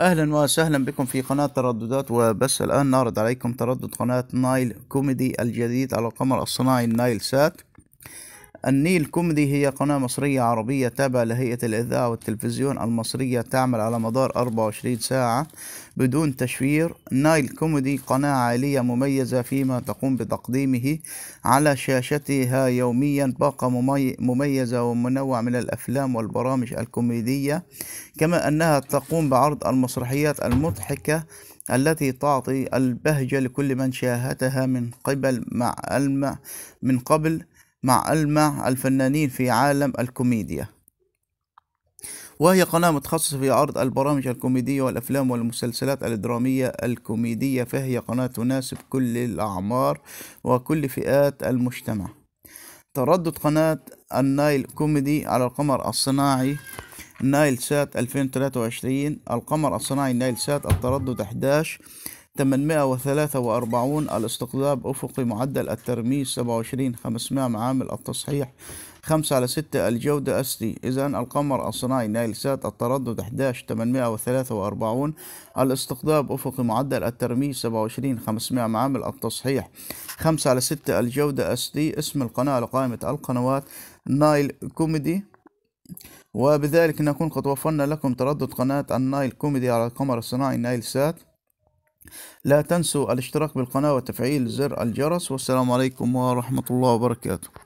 اهلا وسهلا بكم في قناة ترددات وبس الان نعرض عليكم تردد قناة نايل كوميدي الجديد على القمر الصناعي نايل سات النيل كوميدي هي قناة مصرية عربية تابعة لهيئة الإذاعة والتلفزيون المصرية تعمل على مدار 24 ساعة بدون تشوير نايل كوميدي قناة عائلية مميزة فيما تقوم بتقديمه على شاشتها يوميا باقة مميزة ومنوع من الأفلام والبرامج الكوميدية كما أنها تقوم بعرض المسرحيات المضحكة التي تعطي البهجة لكل من شاهدها من قبل مع الم... من قبل مع ألمع الفنانين في عالم الكوميديا وهي قناة متخصصة في عرض البرامج الكوميدية والأفلام والمسلسلات الدرامية الكوميدية فهي قناة تناسب كل الأعمار وكل فئات المجتمع تردد قناة النايل كوميدي على القمر الصناعي نايل سات 2023 القمر الصناعي نايل سات التردد 11 843 الاستقطاب أفقي معدل الترميز 27 500 عامل التصحيح 5 على 6 الجودة اس دي إذا القمر الصناعي نايلسات التردد 11 843 الاستقطاب أفقي معدل الترميز 27 500 عامل التصحيح 5 على 6 الجودة اس دي اسم القناة لقائمة القنوات نايل كوميدي وبذلك نكون قد وفرنا لكم تردد قناة النايل كوميدي على القمر الصناعي نايل سات لا تنسوا الاشتراك بالقناة وتفعيل زر الجرس والسلام عليكم ورحمة الله وبركاته